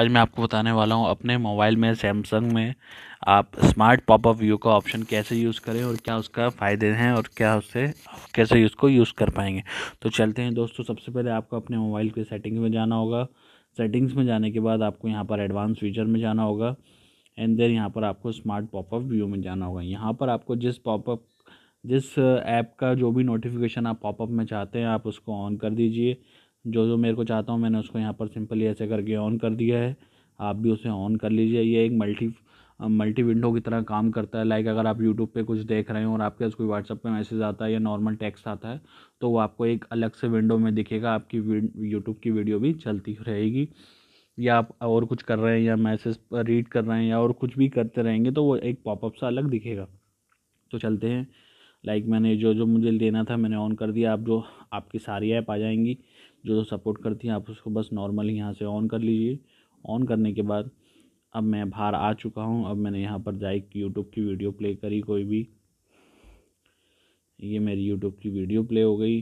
आज मैं आपको बताने वाला हूँ अपने मोबाइल में सैमसंग में आप स्मार्ट पॉपअप व्यू का ऑप्शन कैसे यूज़ करें और क्या उसका फ़ायदे हैं और क्या उससे आप कैसे उसको यूज़ कर पाएंगे तो चलते हैं दोस्तों सबसे पहले आपको अपने मोबाइल के सेटिंग में जाना होगा सेटिंग्स में जाने के बाद आपको यहाँ पर एडवांस फीचर में जाना होगा एंड देन यहाँ पर आपको स्मार्ट पॉपअप व्यू में जाना होगा यहाँ पर आपको जिस पॉपअप जिस ऐप का जो भी नोटिफिकेशन आप पॉपअप में चाहते हैं आप उसको ऑन कर दीजिए जो जो मेरे को चाहता हूँ मैंने उसको यहाँ पर सिंपली ऐसे करके ऑन कर दिया है आप भी उसे ऑन कर लीजिए ये एक मल्टी मल्टी विंडो की तरह काम करता है लाइक अगर आप यूट्यूब पे कुछ देख रहे हो और आपके पास कोई व्हाट्सअप पे मैसेज आता है या नॉर्मल टेक्स्ट आता है तो वो आपको एक अलग से विंडो में दिखेगा आपकी यूट्यूब की वीडियो भी चलती रहेगी या आप और कुछ कर रहे हैं या मैसेज रीड कर रहे हैं या और कुछ भी करते रहेंगे तो वो एक पॉपअप सा अलग दिखेगा तो चलते हैं लाइक मैंने जो जो मुझे लेना था मैंने ऑन कर दिया आप जो आपकी सारी ऐप आ जाएंगी जो जो सपोर्ट करती हैं आप उसको बस नॉर्मल यहाँ से ऑन कर लीजिए ऑन करने के बाद अब मैं बाहर आ चुका हूँ अब मैंने यहाँ पर जाए यूट्यूब की वीडियो प्ले करी कोई भी ये मेरी यूट्यूब की वीडियो प्ले हो गई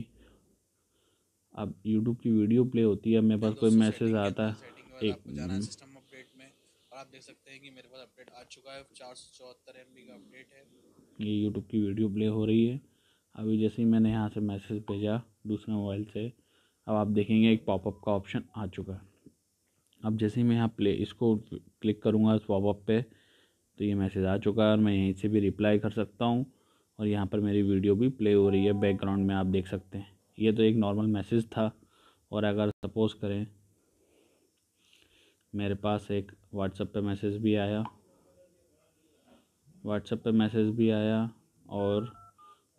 अब यूट्यूब की वीडियो प्ले होती है अब मेरे पास कोई मैसेज आता तो है एक हम्म। आप देख सकते हैं कि मेरे पास अपडेट आ चुका है चार सौ चौहत्तर एम का अपडेट है ये यूट्यूब की वीडियो प्ले हो रही है अभी जैसे ही मैंने यहाँ से मैसेज भेजा दूसरे मोबाइल से अब आप देखेंगे एक पॉपअप का ऑप्शन आ चुका है अब जैसे ही मैं यहाँ प्ले इसको क्लिक करूँगा इस पॉपअप पे तो ये मैसेज आ चुका है और मैं यहीं से भी रिप्लाई कर सकता हूँ और यहाँ पर मेरी वीडियो भी प्ले हो रही है बैकग्राउंड में आप देख सकते हैं ये तो एक नॉर्मल मैसेज था और अगर सपोज़ करें मेरे पास एक व्हाट्सएप पे मैसेज भी आया व्हाट्सएप पे मैसेज भी आया और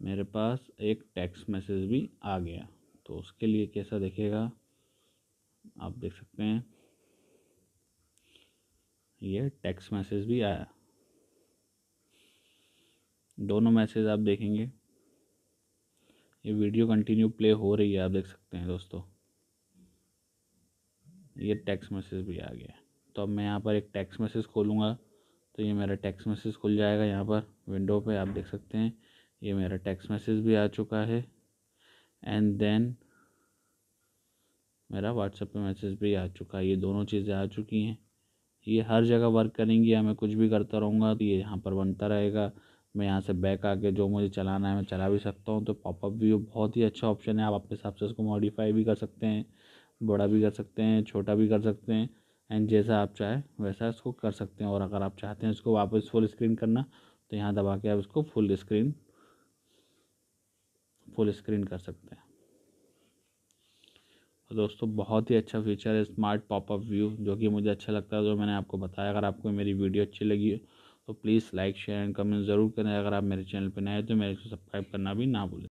मेरे पास एक टेक्स्ट मैसेज भी आ गया तो उसके लिए कैसा देखेगा आप देख सकते हैं ये टेक्स्ट मैसेज भी आया दोनों मैसेज आप देखेंगे ये वीडियो कंटिन्यू प्ले हो रही है आप देख सकते हैं दोस्तों ये टेक्स्ट मैसेज भी आ गया तो अब मैं यहाँ पर एक टेक्स्ट मैसेज खोलूँगा तो ये मेरा टेक्स्ट मैसेज खुल जाएगा यहाँ पर विंडो पे आप देख सकते हैं ये मेरा टेक्स्ट मैसेज भी आ चुका है एंड देन मेरा व्हाट्सएप पे मैसेज भी आ चुका है ये दोनों चीज़ें आ चुकी हैं ये हर जगह वर्क करेंगी या मैं कुछ भी करता रहूँगा तो ये यहाँ पर बनता रहेगा मैं यहाँ से बैक आके जो मुझे चलाना है मैं चला भी सकता हूँ तो पॉपअप व्यू बहुत ही अच्छा ऑप्शन है आप अपने हिसाब से उसको मॉडिफाई भी कर सकते हैं बड़ा भी कर सकते हैं छोटा भी कर सकते हैं एंड जैसा आप चाहे वैसा इसको कर सकते हैं और अगर आप चाहते हैं इसको वापस फुल स्क्रीन करना तो यहाँ दबा के आप इसको फुल स्क्रीन फुल स्क्रीन कर सकते हैं तो दोस्तों बहुत ही अच्छा फीचर है स्मार्ट पॉपअप व्यू जो कि मुझे अच्छा लगता है जो मैंने आपको बताया अगर आपको मेरी वीडियो अच्छी लगी तो please like share and comment ज़रूर करें अगर आप मेरे चैनल पर नए हैं तो मेरे को सब्सक्राइब करना भी ना भूलें